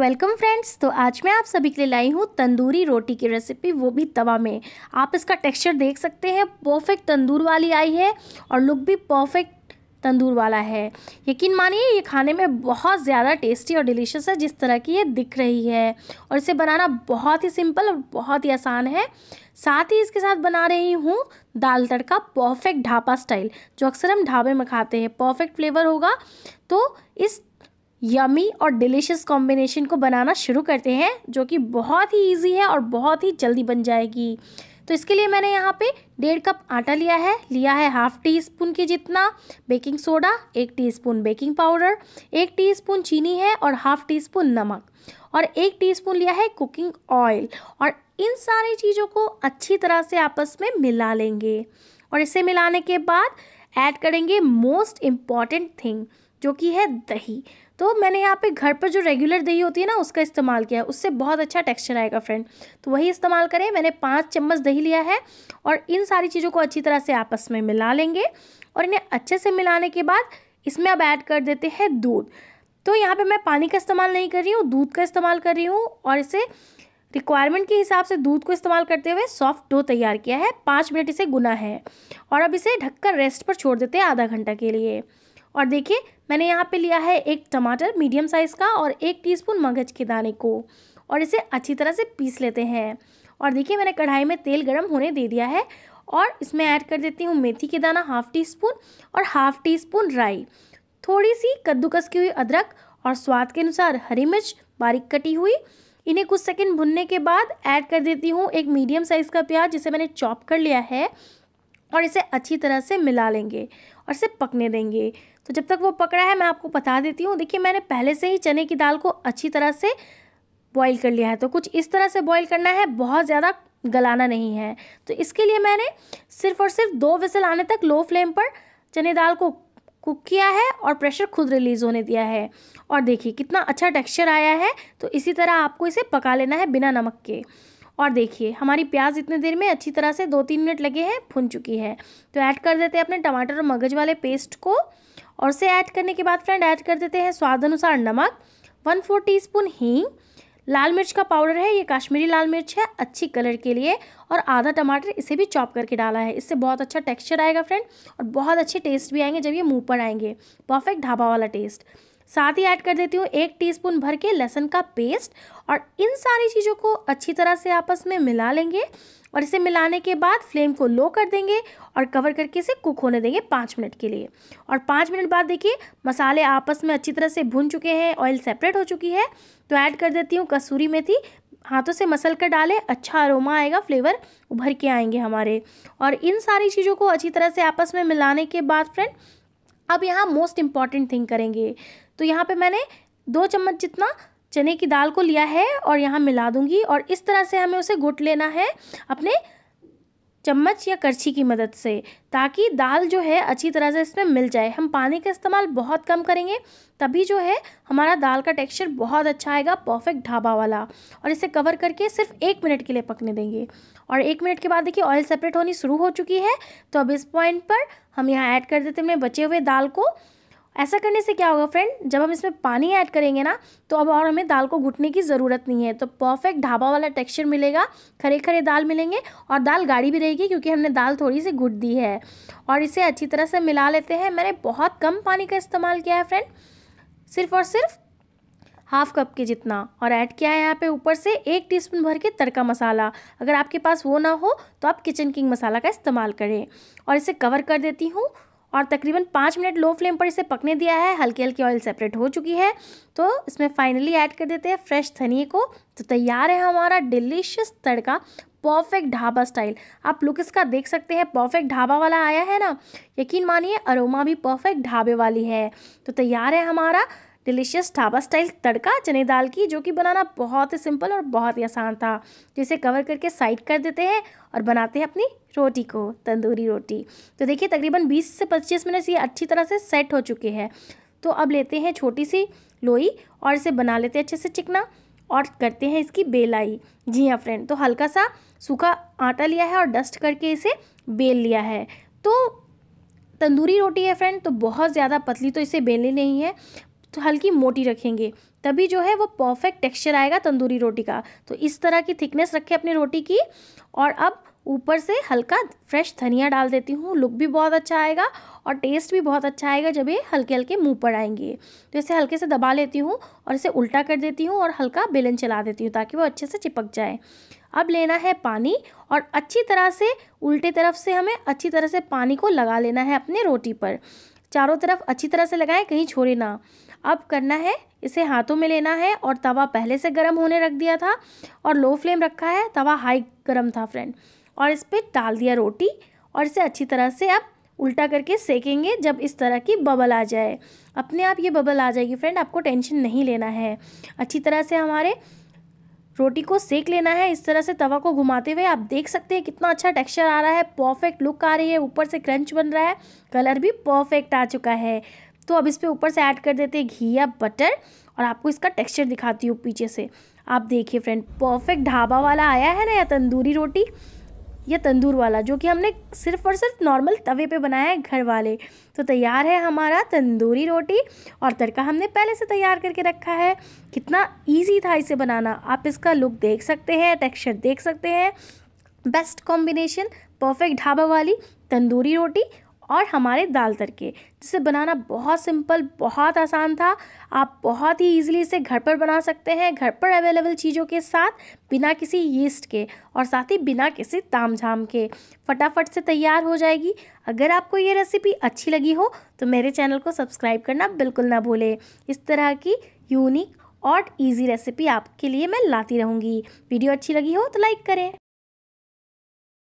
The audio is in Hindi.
वेलकम फ्रेंड्स तो आज मैं आप सभी के लिए लाई हूँ तंदूरी रोटी की रेसिपी वो भी तवा में आप इसका टेक्सचर देख सकते हैं परफेक्ट तंदूर वाली आई है और लुक भी परफेक्ट तंदूर वाला है यकीन मानिए ये खाने में बहुत ज़्यादा टेस्टी और डिलीशियस है जिस तरह की ये दिख रही है और इसे बनाना बहुत ही सिंपल और बहुत ही आसान है साथ ही इसके साथ बना रही हूँ दाल तड़का परफेक्ट ढाबा स्टाइल जो अक्सर हम ढाबे में खाते हैं परफेक्ट फ्लेवर होगा तो इस यमी और डिलीशियस कॉम्बिनेशन को बनाना शुरू करते हैं जो कि बहुत ही ईजी है और बहुत ही जल्दी बन जाएगी तो इसके लिए मैंने यहाँ पे डेढ़ कप आटा लिया है लिया है हाफ टी स्पून के जितना बेकिंग सोडा एक टी स्पून बेकिंग पाउडर एक टी स्पून चीनी है और हाफ टी स्पून नमक और एक टी स्पून लिया है कुकिंग ऑयल और इन सारी चीज़ों को अच्छी तरह से आपस में मिला लेंगे और इसे मिलाने के बाद ऐड करेंगे मोस्ट इम्पॉर्टेंट थिंग जो कि है दही तो मैंने यहाँ पे घर पर जो रेगुलर दही होती है ना उसका इस्तेमाल किया है उससे बहुत अच्छा टेक्सचर आएगा फ्रेंड तो वही इस्तेमाल करें मैंने पाँच चम्मच दही लिया है और इन सारी चीज़ों को अच्छी तरह से आपस में मिला लेंगे और इन्हें अच्छे से मिलाने के बाद इसमें अब ऐड कर देते हैं दूध तो यहाँ पर मैं पानी का इस्तेमाल नहीं कर रही हूँ दूध का इस्तेमाल कर रही हूँ और इसे रिक्वायरमेंट के हिसाब से दूध को इस्तेमाल करते हुए सॉफ्ट डो तैयार किया है पाँच मिनट इसे गुना है और अब इसे ढककर रेस्ट पर छोड़ देते हैं आधा घंटा के लिए और देखिए मैंने यहाँ पे लिया है एक टमाटर मीडियम साइज़ का और एक टीस्पून मगज के दाने को और इसे अच्छी तरह से पीस लेते हैं और देखिए मैंने कढ़ाई में तेल गर्म होने दे दिया है और इसमें ऐड कर देती हूँ मेथी के दाना हाफ़ टी स्पून और हाफ़ टी स्पून राई थोड़ी सी कद्दूकस की हुई अदरक और स्वाद के अनुसार हरी मिर्च बारीक कटी हुई इन्हें कुछ सेकंड भुनने के बाद ऐड कर देती हूँ एक मीडियम साइज़ का प्याज जिसे मैंने चॉप कर लिया है और इसे अच्छी तरह से मिला लेंगे और इसे पकने देंगे तो जब तक वो पक रहा है मैं आपको बता देती हूँ देखिए मैंने पहले से ही चने की दाल को अच्छी तरह से बॉईल कर लिया है तो कुछ इस तरह से बॉईल करना है बहुत ज़्यादा गलाना नहीं है तो इसके लिए मैंने सिर्फ और सिर्फ दो विसल आने तक लो फ्लेम पर चने दाल को कुक किया है और प्रेशर खुद रिलीज होने दिया है और देखिए कितना अच्छा टेक्सचर आया है तो इसी तरह आपको इसे पका लेना है बिना नमक के और देखिए हमारी प्याज इतने देर में अच्छी तरह से दो तीन मिनट लगे हैं भुन चुकी है तो ऐड कर देते हैं अपने टमाटर और मगज वाले पेस्ट को और उसे ऐड करने के बाद फ्रेंड ऐड कर देते हैं स्वाद अनुसार नमक वन फोर टी हींग लाल मिर्च का पाउडर है ये कश्मीरी लाल मिर्च है अच्छी कलर के लिए और आधा टमाटर इसे भी चॉप करके डाला है इससे बहुत अच्छा टेक्सचर आएगा फ्रेंड और बहुत अच्छे टेस्ट भी आएंगे जब ये मुंह पर आएंगे परफेक्ट ढाबा वाला टेस्ट साथ ही ऐड कर देती हूँ एक टीस्पून भर के लहसुन का पेस्ट और इन सारी चीज़ों को अच्छी तरह से आपस में मिला लेंगे और इसे मिलाने के बाद फ्लेम को लो कर देंगे और कवर करके इसे कुक होने देंगे पाँच मिनट के लिए और पाँच मिनट बाद देखिए मसाले आपस में अच्छी तरह से भुन चुके हैं ऑयल सेपरेट हो चुकी है तो ऐड कर देती हूँ कसूरी मेथी हाथों से मसल कर डालें अच्छा अरोमा आएगा फ्लेवर उभर के आएंगे हमारे और इन सारी चीज़ों को अच्छी तरह से आपस में मिलाने के बाद फ्रेंड अब यहाँ मोस्ट इम्पॉर्टेंट थिंग करेंगे तो यहाँ पे मैंने दो चम्मच जितना चने की दाल को लिया है और यहाँ मिला दूंगी और इस तरह से हमें उसे घुट लेना है अपने चम्मच या करछी की मदद से ताकि दाल जो है अच्छी तरह से इसमें मिल जाए हम पानी का इस्तेमाल बहुत कम करेंगे तभी जो है हमारा दाल का टेक्सचर बहुत अच्छा आएगा परफेक्ट ढाबा वाला और इसे कवर करके सिर्फ एक मिनट के लिए पकने देंगे और एक मिनट के बाद देखिए ऑयल सेपरेट होनी शुरू हो चुकी है तो अब इस पॉइंट पर हम यहाँ ऐड कर देते हैं बचे हुए दाल को ऐसा करने से क्या होगा फ्रेंड जब हम इसमें पानी ऐड करेंगे ना तो अब और हमें दाल को घुटने की ज़रूरत नहीं है तो परफेक्ट ढाबा वाला टेक्सचर मिलेगा खरे खरे दाल मिलेंगे और दाल गाढ़ी भी रहेगी क्योंकि हमने दाल थोड़ी सी घुट दी है और इसे अच्छी तरह से मिला लेते हैं मैंने बहुत कम पानी का इस्तेमाल किया है फ्रेंड सिर्फ और सिर्फ हाफ कप के जितना और ऐड किया है यहाँ पे ऊपर से एक टीस्पून भर के तड़का मसाला अगर आपके पास वो ना हो तो आप किचन किंग मसाला का इस्तेमाल करें और इसे कवर कर देती हूँ और तकरीबन पाँच मिनट लो फ्लेम पर इसे पकने दिया है हल्की हल्की ऑयल सेपरेट हो चुकी है तो इसमें फाइनली ऐड कर देते हैं फ्रेश धनिए को तो तैयार है हमारा डिलीशियस तड़का परफेक्ट ढाबा स्टाइल आप लुक इसका देख सकते हैं परफेक्ट ढाबा वाला आया है ना यकीन मानिए अरोमा भी परफेक्ट ढाबे वाली है तो तैयार है हमारा डिलीशियस ढाबा स्टाइल तड़का चने दाल की जो कि बनाना बहुत ही सिंपल और बहुत ही आसान था जिसे कवर करके साइड कर देते हैं और बनाते हैं अपनी रोटी को तंदूरी रोटी तो देखिए तकरीबन 20 से 25 मिनट ये अच्छी तरह से सेट हो चुके हैं तो अब लेते हैं छोटी सी लोई और इसे बना लेते हैं अच्छे से चिकना और करते हैं इसकी बेलाई जी हाँ फ्रेंड तो हल्का सा सूखा आटा लिया है और डस्ट करके इसे बेल लिया है तो तंदूरी रोटी है फ्रेंड तो बहुत ज़्यादा पतली तो इसे बेलनी नहीं है तो हल्की मोटी रखेंगे तभी जो है वो परफेक्ट टेक्सचर आएगा तंदूरी रोटी का तो इस तरह की थिकनेस रखें अपनी रोटी की और अब ऊपर से हल्का फ्रेश धनिया डाल देती हूँ लुक भी बहुत अच्छा आएगा और टेस्ट भी बहुत अच्छा आएगा जब ये हल्के हल्के मुंह पर आएंगे तो इसे हल्के से दबा लेती हूँ और इसे उल्टा कर देती हूँ और हल्का बेलन चला देती हूँ ताकि वो अच्छे से चिपक जाए अब लेना है पानी और अच्छी तरह से उल्टे तरफ से हमें अच्छी तरह से पानी को लगा लेना है अपने रोटी पर चारों तरफ अच्छी तरह से लगाएं कहीं छोड़े ना अब करना है इसे हाथों में लेना है और तवा पहले से गर्म होने रख दिया था और लो फ्लेम रखा है तवा हाई गर्म था फ्रेंड और इस पर डाल दिया रोटी और इसे अच्छी तरह से अब उल्टा करके सेकेंगे जब इस तरह की बबल आ जाए अपने आप ये बबल आ जाएगी फ्रेंड आपको टेंशन नहीं लेना है अच्छी तरह से हमारे रोटी को सेक लेना है इस तरह से तवा को घुमाते हुए आप देख सकते हैं कितना अच्छा टेक्सचर आ रहा है परफेक्ट लुक आ रही है ऊपर से क्रंच बन रहा है कलर भी परफेक्ट आ चुका है तो अब इस पर ऊपर से ऐड कर देते हैं घी या बटर और आपको इसका टेक्सचर दिखाती हूँ पीछे से आप देखिए फ्रेंड परफेक्ट ढाबा वाला आया है ना या तंदूरी रोटी या तंदूर वाला जो कि हमने सिर्फ और सिर्फ नॉर्मल तवे पे बनाया है घर वाले तो तैयार है हमारा तंदूरी रोटी और तड़का हमने पहले से तैयार करके रखा है कितना इजी था इसे बनाना आप इसका लुक देख सकते हैं टेक्सचर देख सकते हैं बेस्ट कॉम्बिनेशन परफेक्ट ढाबा वाली तंदूरी रोटी और हमारे दाल तड़के जिसे बनाना बहुत सिंपल बहुत आसान था आप बहुत ही इजीली इसे घर पर बना सकते हैं घर पर अवेलेबल चीज़ों के साथ बिना किसी यीस्ट के और साथ ही बिना किसी ताम झाम के फटाफट से तैयार हो जाएगी अगर आपको ये रेसिपी अच्छी लगी हो तो मेरे चैनल को सब्सक्राइब करना बिल्कुल ना भूलें इस तरह की यूनिक और ईजी रेसिपी आपके लिए मैं लाती रहूँगी वीडियो अच्छी लगी हो तो लाइक करें